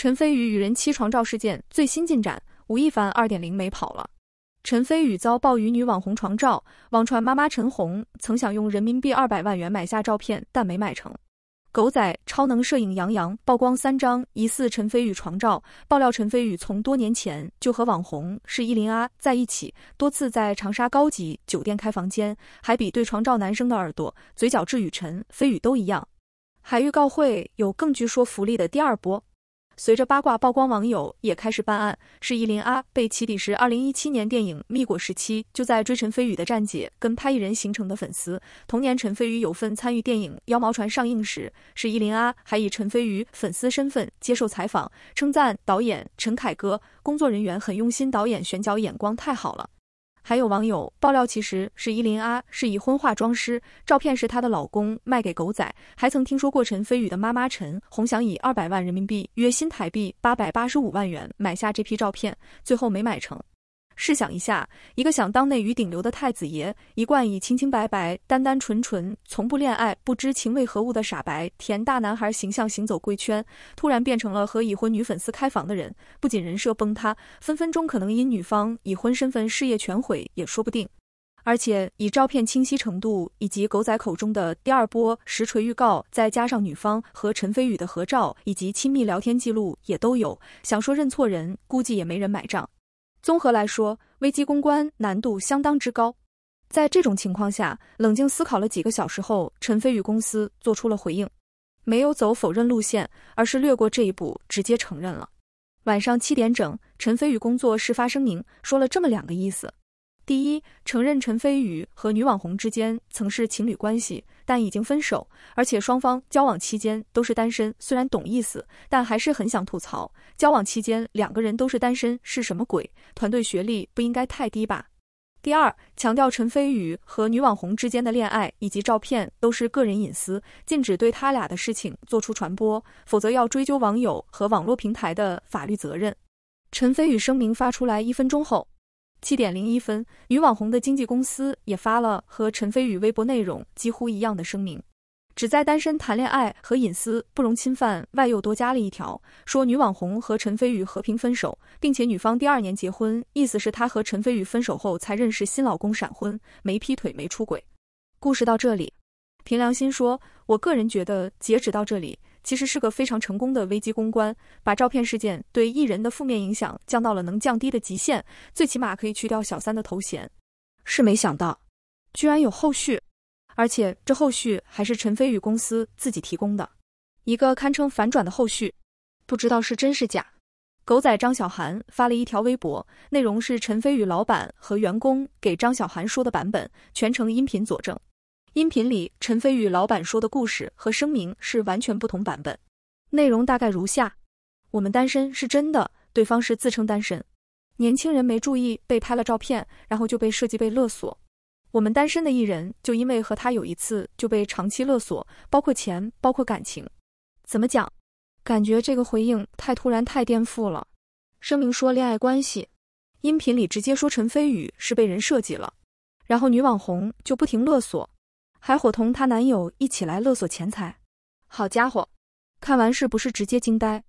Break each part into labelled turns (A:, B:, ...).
A: 陈飞宇与人妻床照事件最新进展，吴亦凡二点零没跑了。陈飞宇遭曝与女网红床照，网传妈妈陈红曾想用人民币二百万元买下照片，但没买成。狗仔超能摄影杨洋曝光三张疑似陈飞宇床照，爆料陈飞宇从多年前就和网红是依林阿在一起，多次在长沙高级酒店开房间，还比对床照男生的耳朵、嘴角痣与陈飞宇都一样。海预告会有更具说服力的第二波。随着八卦曝光，网友也开始办案。是伊林阿被起底时，二零一七年电影《蜜果时期》就在追陈飞宇的战姐跟拍艺人形成的粉丝。同年，陈飞宇有份参与电影《妖毛传》上映时，是伊林阿还以陈飞宇粉丝身份接受采访，称赞导演陈凯歌、工作人员很用心，导演选角眼光太好了。还有网友爆料，其实是伊林阿是以婚化妆师，照片是她的老公卖给狗仔。还曾听说过陈飞宇的妈妈陈红翔以二百万人民币（约新台币八百八十五万元）买下这批照片，最后没买成。试想一下，一个想当内娱顶流的太子爷，一贯以清清白白、单单纯纯、从不恋爱、不知情为何物的傻白甜大男孩形象行走贵圈，突然变成了和已婚女粉丝开房的人，不仅人设崩塌，分分钟可能因女方已婚身份事业全毁也说不定。而且以照片清晰程度，以及狗仔口中的第二波实锤预告，再加上女方和陈飞宇的合照以及亲密聊天记录也都有，想说认错人，估计也没人买账。综合来说，危机公关难度相当之高。在这种情况下，冷静思考了几个小时后，陈飞宇公司做出了回应，没有走否认路线，而是略过这一步，直接承认了。晚上七点整，陈飞宇工作室发声明，说了这么两个意思。第一，承认陈飞宇和女网红之间曾是情侣关系，但已经分手，而且双方交往期间都是单身。虽然懂意思，但还是很想吐槽：交往期间两个人都是单身是什么鬼？团队学历不应该太低吧？第二，强调陈飞宇和女网红之间的恋爱以及照片都是个人隐私，禁止对他俩的事情做出传播，否则要追究网友和网络平台的法律责任。陈飞宇声明发出来一分钟后。七点零一分，女网红的经纪公司也发了和陈飞宇微博内容几乎一样的声明，只在单身谈恋爱和隐私不容侵犯外，又多加了一条，说女网红和陈飞宇和平分手，并且女方第二年结婚，意思是她和陈飞宇分手后才认识新老公，闪婚，没劈腿，没出轨。故事到这里，凭良心说，我个人觉得，截止到这里。其实是个非常成功的危机公关，把照片事件对艺人的负面影响降到了能降低的极限，最起码可以去掉“小三”的头衔。是没想到，居然有后续，而且这后续还是陈飞宇公司自己提供的，一个堪称反转的后续，不知道是真是假。狗仔张小涵发了一条微博，内容是陈飞宇老板和员工给张小涵说的版本，全程音频佐证。音频里陈飞宇老板说的故事和声明是完全不同版本，内容大概如下：我们单身是真的，对方是自称单身，年轻人没注意被拍了照片，然后就被设计被勒索。我们单身的艺人就因为和他有一次就被长期勒索，包括钱，包括感情。怎么讲？感觉这个回应太突然，太颠覆了。声明说恋爱关系，音频里直接说陈飞宇是被人设计了，然后女网红就不停勒索。还伙同她男友一起来勒索钱财，好家伙，看完是不是直接惊呆？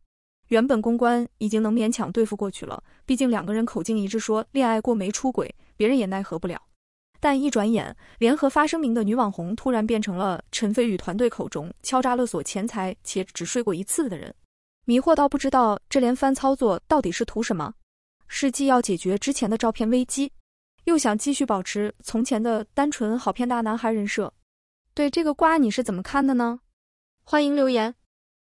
A: 原本公关已经能勉强对付过去了，毕竟两个人口径一致，说恋爱过没出轨，别人也奈何不了。但一转眼，联合发声明的女网红突然变成了陈飞宇团队口中敲诈勒索钱财且只睡过一次的人，迷惑到不知道这连番操作到底是图什么？是既要解决之前的照片危机，又想继续保持从前的单纯好骗大男孩人设？对这个瓜你是怎么看的呢？欢迎留言。